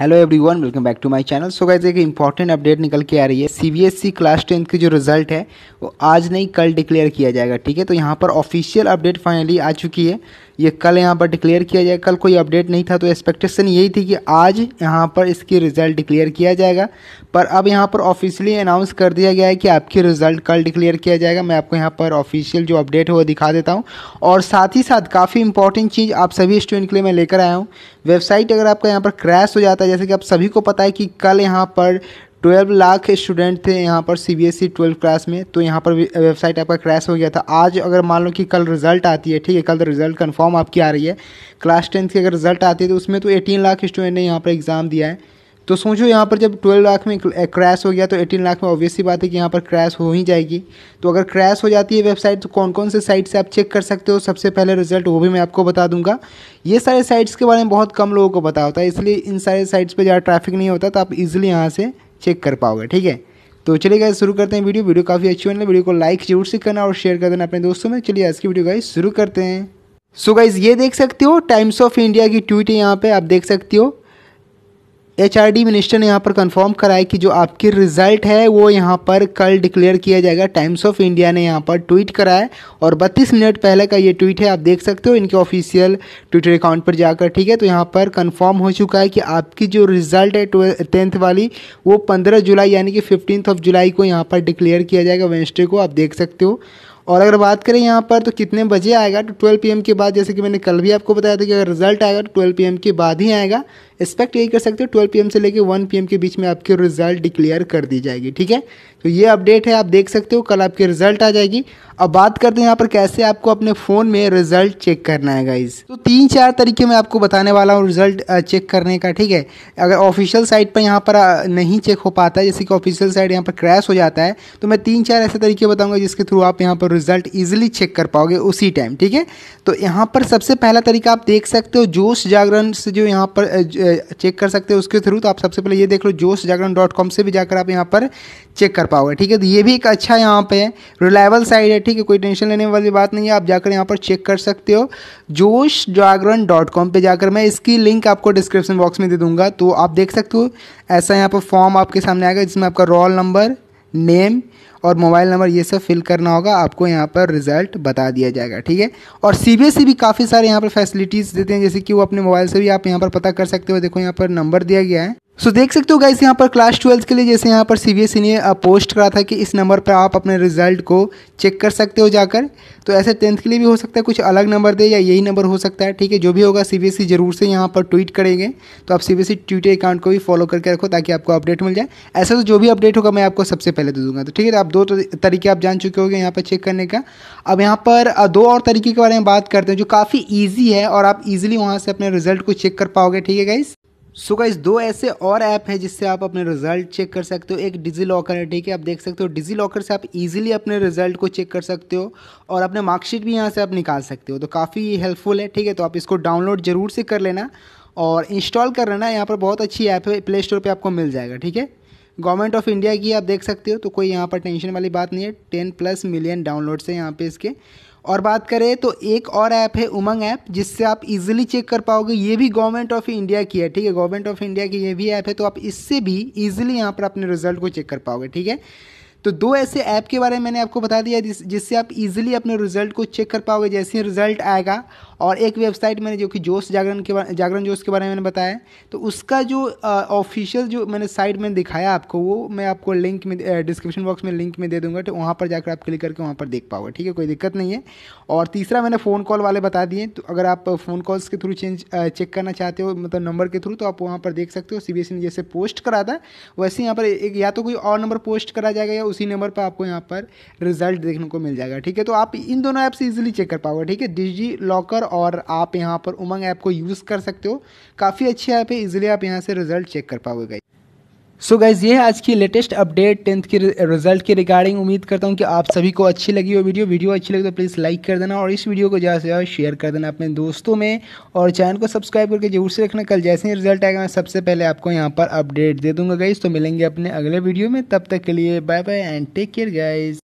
hello everyone welcome back to my channel so guys एक important update निकल के आ रही है सीबीएसई क्लास टेंथ की जो रिजल्ट है वो आज नहीं कल डिक्लेयर किया जाएगा ठीक है तो यहाँ पर ऑफिशियल अपडेट फाइनली आ चुकी है ये कल यहाँ पर डिक्लेयर किया जाएगा कल कोई अपडेट नहीं था तो एक्सपेक्टेशन यही थी कि आज यहाँ पर इसकी रिजल्ट डिक्लेयर किया जाएगा पर अब यहाँ पर ऑफिशियली अनाउंस कर दिया गया है कि आपकी रिजल्ट कल डिक्लेयर किया जाएगा मैं आपको यहाँ पर ऑफिशियल जो अपडेट है वो दिखा देता हूँ और साथ ही साथ काफ़ी इंपॉर्टेंट चीज़ आप सभी स्टूडेंट के लिए मैं लेकर आया हूँ वेबसाइट अगर आपका यहाँ पर क्रैश हो जाता है है जैसे कि आप सभी को पता है कि कल यहाँ पर ट्वेल्व लाख स्टूडेंट थे यहाँ पर C B S E twelve class में तो यहाँ पर वेबसाइट आपका क्रैश हो गया था आज अगर मान लो कि कल रिजल्ट आती है ठीक है कल तो रिजल्ट कन्फर्म आपकी आ रही है क्लास टेंथ की अगर रिजल्ट आती है तो उसमें तो एटीन लाख स्टूडेंट ने यहाँ पर एग्ज़ाम दिया है तो सोचो यहाँ पर जब 12 लाख में क्रैश eh, हो गया तो 18 लाख में ऑब्वियसली बात है कि यहाँ पर क्रैश हो ही जाएगी तो अगर क्रैश हो जाती है वेबसाइट तो कौन कौन से साइट से आप चेक कर सकते हो सबसे पहले रिजल्ट वो भी मैं आपको बता दूंगा ये सारे साइट्स के बारे में बहुत कम लोगों को पता होता है इसलिए इन सारे साइट्स पर ज़्यादा ट्रैफिक नहीं होता तो आप इजिली यहाँ से चेक कर पाओगे ठीक है तो चलिए गाइस शुरू करते हैं वीडियो वीडियो काफ़ी अच्छी होने वीडियो को लाइक जरूर से करना और शेयर कर देना अपने दोस्तों में चलिए आज की वीडियो गाइस शुरू करते हैं सो so गाइज ये देख सकते हो टाइम्स ऑफ इंडिया की ट्वीट है यहाँ पे आप देख सकते हो एचआरडी मिनिस्टर ने यहाँ पर कंफर्म कराया कि जो आपकी रिजल्ट है वो यहाँ पर कल डिक्लेयर किया जाएगा टाइम्स ऑफ इंडिया ने यहाँ पर ट्वीट कराया और 32 मिनट पहले का ये ट्वीट है आप देख सकते हो इनके ऑफिशियल ट्विटर अकाउंट पर जाकर ठीक है तो यहाँ पर कंफर्म हो चुका है कि आपकी जो रिजल्ट है टेंथ वाली वो पंद्रह जुलाई यानी कि फिफ्टीन ऑफ जुलाई को यहाँ पर डिक्लेयर किया जाएगा वेंसडे को आप देख सकते हो और अगर बात करें यहाँ पर तो कितने बजे आएगा तो ट्वेल्व पी के बाद जैसे कि मैंने कल भी आपको बताया था कि अगर रिजल्ट आएगा तो ट्वेल्व पी के बाद ही आएगा एक्सपेक्ट यही कर सकते हो ट्वेल्व पी से लेकर वन पी के बीच में आपके रिजल्ट डिक्लेयर कर दी जाएगी ठीक है तो ये अपडेट है आप देख सकते हो कल आपकी रिजल्ट आ जाएगी अब बात करते हैं यहाँ पर कैसे आपको अपने फ़ोन में रिजल्ट चेक करना है गाइज तो तीन चार तरीके मैं आपको बताने वाला हूँ रिजल्ट चेक करने का ठीक है अगर ऑफिशियल साइट पर यहाँ पर नहीं चेक हो पाता है जैसे कि ऑफिशियल साइट यहाँ पर क्रैश हो जाता है तो मैं तीन चार ऐसे तरीके बताऊँगा जिसके थ्रू आप यहाँ पर रिज़ल्ट इजिली चेक कर पाओगे उसी टाइम ठीक है तो यहाँ पर सबसे पहला तरीका आप देख सकते हो जोश जागरण से जो यहाँ पर चेक कर सकते हो उसके थ्रू तो आप सबसे पहले ये देख लो जोश जागरण डॉट कॉम से भी जाकर आप यहाँ पर चेक कर पाओगे ठीक है तो ये भी एक अच्छा यहाँ पे है रिलायबल साइड है ठीक है कोई टेंशन लेने वाली बात नहीं है आप जाकर यहाँ पर चेक कर सकते हो जोश जागरण डॉट कॉम पर जाकर मैं इसकी लिंक आपको डिस्क्रिप्शन बॉक्स में दे दूँगा तो आप देख सकते हो ऐसा यहाँ पर फॉर्म आपके सामने आएगा जिसमें आपका रोल नंबर नेम और मोबाइल नंबर ये सब फिल करना होगा आपको यहाँ पर रिजल्ट बता दिया जाएगा ठीक है और सीबीएसई e भी काफ़ी सारे यहाँ पर फैसिलिटीज़ देते हैं जैसे कि वो अपने मोबाइल से भी आप यहाँ पर पता कर सकते हो देखो यहाँ पर नंबर दिया गया है सो so, देख सकते हो गाइस यहाँ पर क्लास ट्वेल्थ के लिए जैसे यहाँ पर सीबीएसई ने पोस्ट uh, करा था कि इस नंबर पर आप अपने रिजल्ट को चेक कर सकते हो जाकर तो ऐसे टेंथ के लिए भी हो सकता है कुछ अलग नंबर दे या यही नंबर हो सकता है ठीक है जो भी होगा सीबीएसई जरूर से यहाँ पर ट्वीट करेंगे तो आप सीबीएसई ट्विटर अकाउंट को भी फॉलो करके रखो ताकि आपको अपडेट मिल जाए ऐसा तो जो भी अपडेट होगा मैं आपको सबसे पहले दे दूँगा तो ठीक है तो आप दो तरीके आप जान चुके होंगे यहाँ पर चेक करने का अब यहाँ पर uh, दो और तरीके के बारे में बात करते हैं जो काफ़ी ईजी है और आप ईजिली वहाँ से अपने रिजल्ट को चेक कर पाओगे ठीक है गाइज़ सो so गाइज दो ऐसे और ऐप हैं जिससे आप अपने रिजल्ट चेक कर सकते हो एक डिजी लॉकर है ठीक है आप देख सकते हो डिजी लॉकर से आप इजीली अपने रिजल्ट को चेक कर सकते हो और अपने मार्कशीट भी यहाँ से आप निकाल सकते हो तो काफ़ी हेल्पफुल है ठीक है तो आप इसको डाउनलोड जरूर से कर लेना और इंस्टॉल कर लेना यहाँ पर बहुत अच्छी ऐप है प्ले स्टोर पर आपको मिल जाएगा ठीक है गवर्नमेंट ऑफ इंडिया की आप देख सकते हो तो कोई यहाँ पर टेंशन वाली बात नहीं है टेन प्लस मिलियन डाउनलोड्स हैं यहाँ पे इसके और बात करें तो एक और ऐप है उमंग ऐप जिससे आप इजीली चेक कर पाओगे ये भी गवर्नमेंट ऑफ इंडिया की है ठीक है गवर्नमेंट ऑफ इंडिया की ये भी ऐप है तो आप इससे भी इजीली यहाँ पर अपने रिजल्ट को चेक कर पाओगे ठीक है तो दो ऐसे ऐप के बारे में मैंने आपको बता दिया जिस जिससे आप इजीली अपने रिजल्ट को चेक कर पाओगे जैसे रिजल्ट आएगा और एक वेबसाइट मैंने जो कि जोश जागरण के बारे जागरण जोश के बारे में मैंने बताया तो उसका जो ऑफिशियल जो मैंने साइट में दिखाया आपको वो मैं आपको लिंक में डिस्क्रिप्शन बॉक्स में लिंक में दे दूंगा तो वहाँ पर जाकर आप क्लिक करके वहाँ पर देख पाओगे ठीक है कोई दिक्कत नहीं है और तीसरा मैंने फ़ोन कॉल वाले बता दिए तो अगर आप फ़ोन कॉल्स के थ्रू चेंज चेक करना चाहते हो मतलब नंबर के थ्रू तो आप वहाँ पर देख सकते हो सी e ने जैसे पोस्ट करा था वैसे यहाँ पर एक या तो कोई और नंबर पोस्ट करा जाएगा या उसी नंबर पर आपको यहाँ पर रिजल्ट देखने को मिल जाएगा ठीक है तो आप इन दोनों ऐप से इजिली चेक कर पाओगे ठीक है डिजी लॉकर और आप यहाँ पर उमंग ऐप को यूज़ कर सकते हो काफ़ी अच्छी ऐप है इजिली आप यहाँ से रिजल्ट चेक कर पाओगे गाइज सो so गाइज ये है आज की लेटेस्ट अपडेट टेंथ के रिजल्ट के रिगार्डिंग उम्मीद करता हूँ कि आप सभी को अच्छी लगी हो वीडियो वीडियो अच्छी लगी तो प्लीज़ लाइक कर देना और इस वीडियो को ज़्यादा से ज़्यादा शेयर कर देना अपने दोस्तों में और चैनल को सब्सक्राइब करके जरूर से रखना कल जैसे ही रिजल्ट आएगा मैं सबसे पहले आपको यहाँ पर अपडेट दे दूँगा गाइज तो मिलेंगे अपने अगले वीडियो में तब तक के लिए bye bye and take care guys